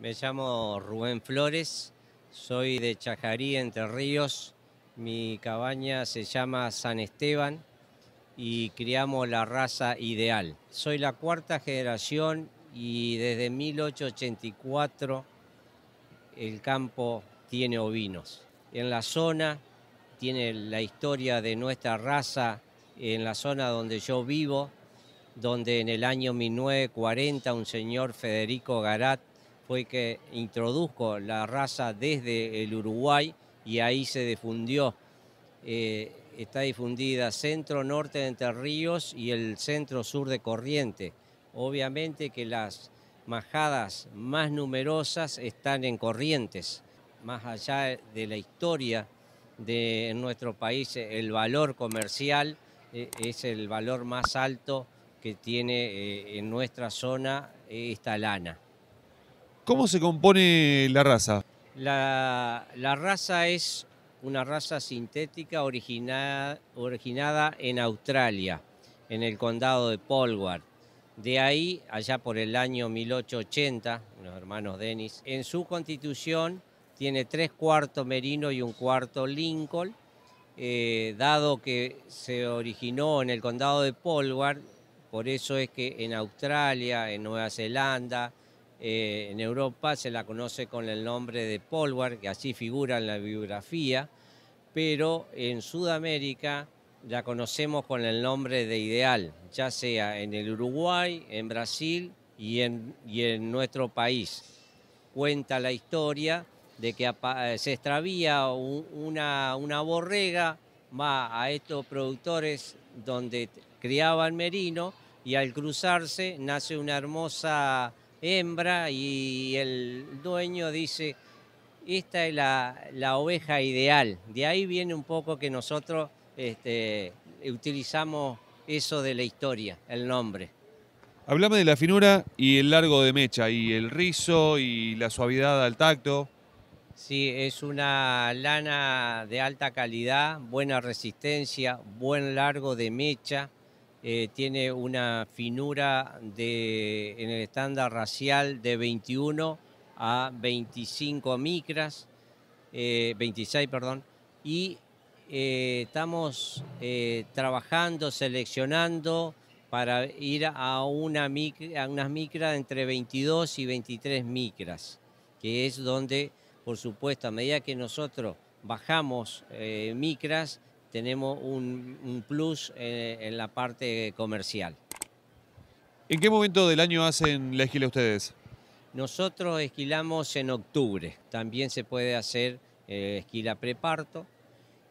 Me llamo Rubén Flores, soy de Chajarí, Entre Ríos. Mi cabaña se llama San Esteban y criamos la raza ideal. Soy la cuarta generación y desde 1884 el campo tiene ovinos. En la zona tiene la historia de nuestra raza, en la zona donde yo vivo, donde en el año 1940 un señor Federico Garat fue que introdujo la raza desde el Uruguay y ahí se difundió. Eh, está difundida centro-norte de Entre Ríos y el centro-sur de Corrientes. Obviamente que las majadas más numerosas están en Corrientes. Más allá de la historia de nuestro país, el valor comercial eh, es el valor más alto que tiene eh, en nuestra zona esta lana. ¿Cómo se compone la raza? La, raza es una raza sintética originada, en Australia, en el condado de Polward. De ahí, allá por el año 1880, los hermanos Dennis, en su constitución tiene tres cuartos merino y un cuarto Lincoln. Eh, dado que se originó en el condado de Polward, por eso es que en Australia, en Nueva Zelanda, eh, en Europa se la conoce con el nombre de Polwar, que así figura en la biografía, pero en Sudamérica la conocemos con el nombre de Ideal, ya sea en el Uruguay, en Brasil y en, y en nuestro país. Cuenta la historia de que eh, se extravía una, una borrega, va a estos productores donde criaban merino y al cruzarse nace una hermosa hembra y el dueño dice, esta es la, oveja ideal. De ahí viene un poco que nosotros este, utilizamos eso de la historia, el nombre. Hablame de la finura y el largo de mecha, y el rizo y la suavidad al tacto. Sí, es una lana de alta calidad, buena resistencia, buen largo de mecha, eh, tiene una finura en el estándar racial de 21 a 25 micras, 26, eh, perdón, y eh, estamos trabajando, seleccionando para ir a, una a unas micras entre 22 y 23 micras, que es donde, por supuesto, a medida que nosotros bajamos micras, tenemos un, plus eh, en, la parte comercial. ¿En qué momento del año hacen la esquila ustedes? Nosotros esquilamos en octubre. También se puede hacer eh, esquila preparto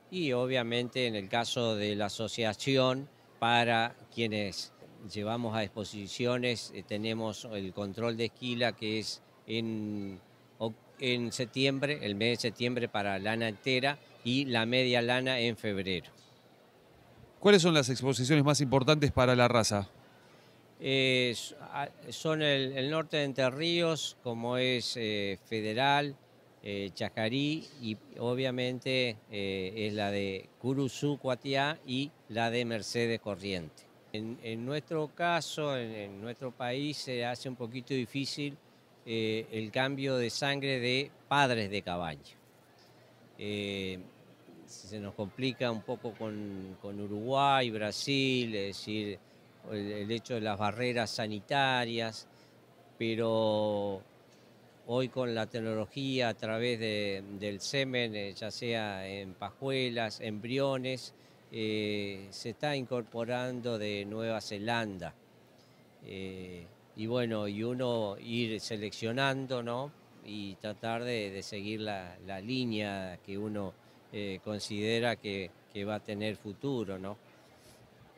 y obviamente en el caso de la asociación para quienes llevamos a exposiciones eh, tenemos el control de esquila que es en, en septiembre, el mes de septiembre para lana entera y la media lana en febrero. ¿Cuáles son las exposiciones más importantes para la raza? Ah, son el, norte de Entre Ríos, como es eh, Federal, Chacarí eh, Chajarí y obviamente eh, es la de Curuzú, Cuatiá y la de Mercedes Corriente. En, nuestro caso, en, nuestro país, se hace un poquito difícil el cambio de sangre de padres de caballo. Eh, se nos complica un poco con, con Uruguay, Brasil, es decir, el, hecho de las barreras sanitarias, pero hoy con la tecnología a través del semen, eh, ya sea en pajuelas, embriones, eh, se está incorporando de Nueva Zelanda. y bueno, y uno ir seleccionando, ¿no? y tratar de, seguir la, línea que uno eh, considera que, va a tener futuro, ¿no?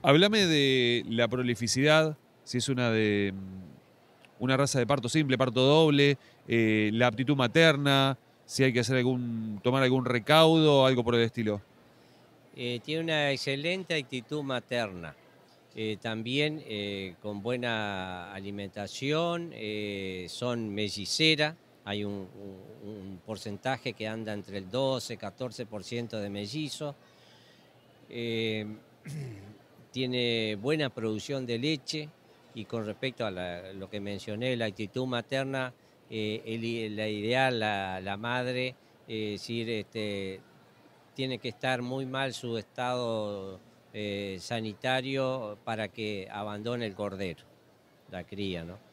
Háblame de la prolificidad, si es una de mm, una raza de parto simple, parto doble, eh, la aptitud materna, si hay que hacer algún, tomar algún recaudo, algo por el estilo. Eh, tiene una excelente actitud materna. también con buena alimentación, son mellicera, hay un, porcentaje que anda entre el 12, 14% de mellizo. Eh, tiene buena producción de leche y con respecto a lo que mencioné, la actitud materna, eh, la ideal, la, madre, es decir, este, tiene que estar muy mal su estado eh, sanitario para que abandone el cordero, la cría, ¿no?